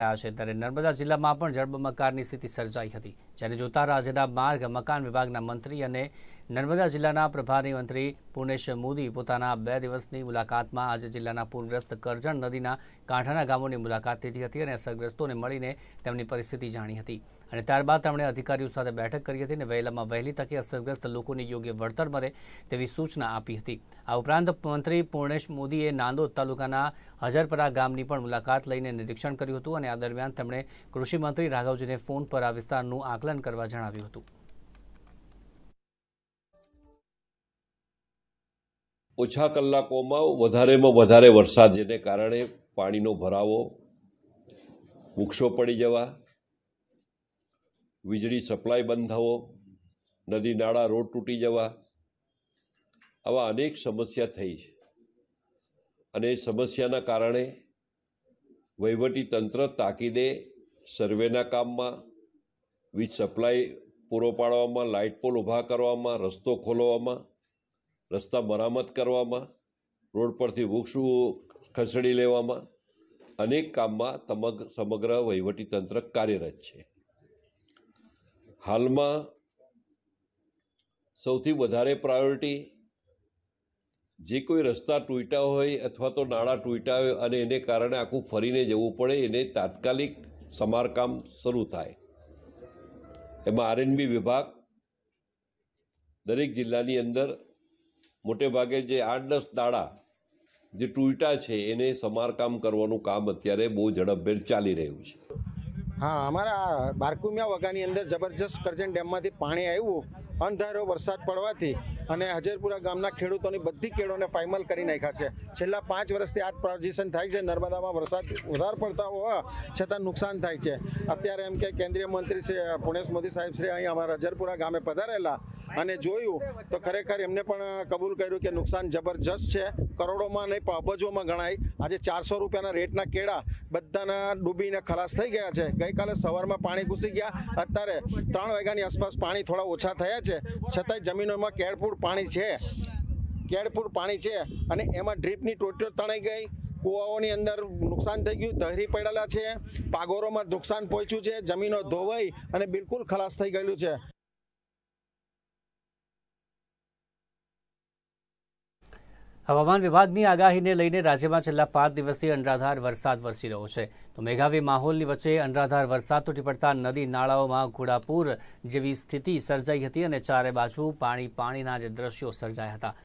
થયા છે ત્યારે નર્મદા જિલ્લામાં પણ જળબંબાકારની સ્થિતિ સર્જાઈ હતી જેને જોતા રાજ્યના માર્ગ મકાન વિભાગના મંત્રી અને નર્મદા જિલ્લાના પ્રભારી મંત્રી પૂર્ણેશ મોદી પોતાના બે દિવસની મુલાકાતમાં આજે જિલ્લાના પૂરગ્રસ્ત કરજણ નદીના કાંઠાના ગામોની મુલાકાત લીધી હતી અને અસરગ્રસ્તોને મળીને તેમની પરિસ્થિતિ જાણી હતી અને ત્યારબાદ તેમણે અધિકારીઓ સાથે બેઠક કરી હતી અને વહેલામાં વહેલી તકે અસરગ્રસ્ત લોકોને યોગ્ય વળતર મળે તેવી સૂચના આપી હતી આ ઉપરાંત મંત્રી પૂર્ણેશ મોદીએ નાંદોદ તાલુકાના હજરપરા ગામની પણ મુલાકાત લઈને નિરીક્ષણ કર્યું હતું અને આ દરમિયાન તેમણે કૃષિમંત્રી રાઘવજીને ફોન પર આ વિસ્તારનું આકલન કરવા જણાવ્યું હતું ઓછા કલાકોમાં વધારેમાં વધારે વરસાદ જેને કારણે પાણીનો ભરાવો વૃક્ષો પડી જવા વીજળી સપ્લાય બંધ થવો નદી નાળા રોડ તૂટી જવા આવા અનેક સમસ્યા થઈ છે અને એ સમસ્યાના કારણે તંત્ર તાકીદે સર્વેના કામમાં વીજ સપ્લાય પૂરો પાડવામાં લાઇટ પોલ ઊભા કરવામાં રસ્તો ખોલવામાં રસ્તા મરામત કરવામાં રોડ પરથી વૃક્ષ ખસેડી લેવામાં અનેક કામમાં તમગ સમગ્ર તંત્ર કાર્યરત છે હાલમાં સૌથી વધારે પ્રાયોરિટી જે કોઈ રસ્તા તૂટ્યા હોય અથવા તો નાણાં તૂટ્યા હોય અને એને કારણે આખું ફરીને જવું પડે એને તાત્કાલિક સમારકામ શરૂ થાય એમાં આરએનબી વિભાગ દરેક જિલ્લાની અંદર મોટે ભાગે જે આઠ દસ દાડા જે તૂટ્યા છે એને સમારકામ કરવાનું કામ અત્યારે બહુ ઝડપભેર ચાલી રહ્યું છે હા અમારા બારકુમિયા વગાની અંદર જબરજસ્ત કરજણ ડેમમાંથી પાણી આવ્યું અંધારો વરસાદ પડવાથી અને હજરપુરા ગામના ખેડૂતોની બધી કેળોને ફાઇમલ કરી નાખ્યા છે છેલ્લા પાંચ વર્ષથી આ પ્રોજેશન થાય છે નર્મદામાં વરસાદ વધારે પડતા હોવા છતાં નુકસાન થાય છે અત્યારે એમ કે કેન્દ્રીય મંત્રી શ્રી પુણેશ મોદી સાહેબ શ્રી અહીં અમારા હજરપુરા ગામે પધારેલા અને જોયું તો ખરેખર એમને પણ કબૂલ કર્યું કે નુકસાન જબરજસ્ત છે કરોડોમાં નહીં પણ અબજોમાં ગણાય આજે ચારસો રૂપિયાના રેટના કેળા બધાના ડૂબીને ખલાસ થઈ ગયા છે ગઈકાલે સવારમાં પાણી ઘૂસી ગયા અત્યારે ત્રણ વાગ્યાની આસપાસ પાણી થોડા ઓછા થયા છે છતાંય જમીનોમાં કેળપૂર પાણી છે કેળપૂર પાણી છે અને એમાં ડ્રીપની ટોટીઓ તણાઈ ગઈ કુવાઓની અંદર નુકસાન થઈ ગયું ધરી પડેલા છે પાગોરોમાં નુકસાન પહોંચ્યું છે જમીનો ધોવાઈ અને બિલકુલ ખલાસ થઈ ગયેલું છે હવામાન વિભાગની આગાહીને લઈને રાજ્યમાં છેલ્લા પાંચ દિવસથી અનરાધાર વરસાદ વરસી રહ્યો છે તો મેઘાવી માહોલની વચ્ચે અનરાધાર વરસાદ તૂટી પડતા નદી નાળાઓમાં ઘોડાપુર જેવી સ્થિતિ સર્જાઈ હતી અને ચારે બાજુ પાણી પાણીના જે દ્રશ્યો સર્જાયા હતા